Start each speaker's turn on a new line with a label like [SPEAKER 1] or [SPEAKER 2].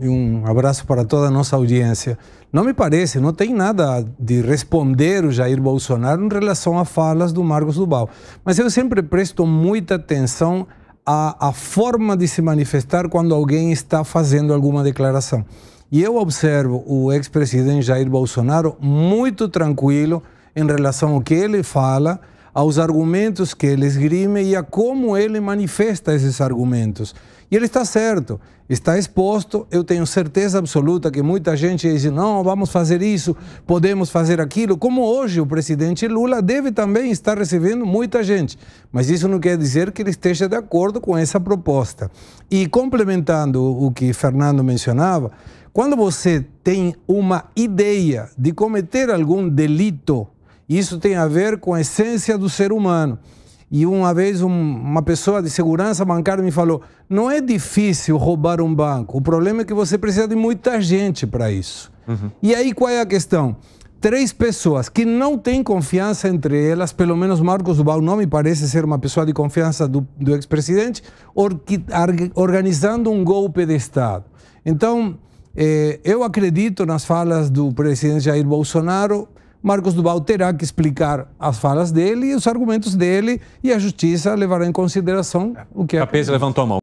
[SPEAKER 1] E um abraço para toda nossa audiência. Não me parece, não tem nada de responder o Jair Bolsonaro em relação a falas do Marcos Duval. Mas eu sempre presto muita atenção à, à forma de se manifestar quando alguém está fazendo alguma declaração. E eu observo o ex-presidente Jair Bolsonaro muito tranquilo em relação ao que ele fala aos argumentos que ele esgrime e a como ele manifesta esses argumentos. E ele está certo, está exposto. Eu tenho certeza absoluta que muita gente diz: não, vamos fazer isso, podemos fazer aquilo. Como hoje o presidente Lula deve também estar recebendo muita gente. Mas isso não quer dizer que ele esteja de acordo com essa proposta. E complementando o que Fernando mencionava, quando você tem uma ideia de cometer algum delito, isso tem a ver com a essência do ser humano. E uma vez um, uma pessoa de segurança bancária me falou: não é difícil roubar um banco, o problema é que você precisa de muita gente para isso. Uhum. E aí qual é a questão? Três pessoas que não têm confiança entre elas, pelo menos Marcos Duval não me parece ser uma pessoa de confiança do, do ex-presidente, organizando um golpe de Estado. Então, eh, eu acredito nas falas do presidente Jair Bolsonaro, Marcos Duval terá que explicar as falas dele e os argumentos dele e a justiça levará em consideração o que é. Capese levantou a mão.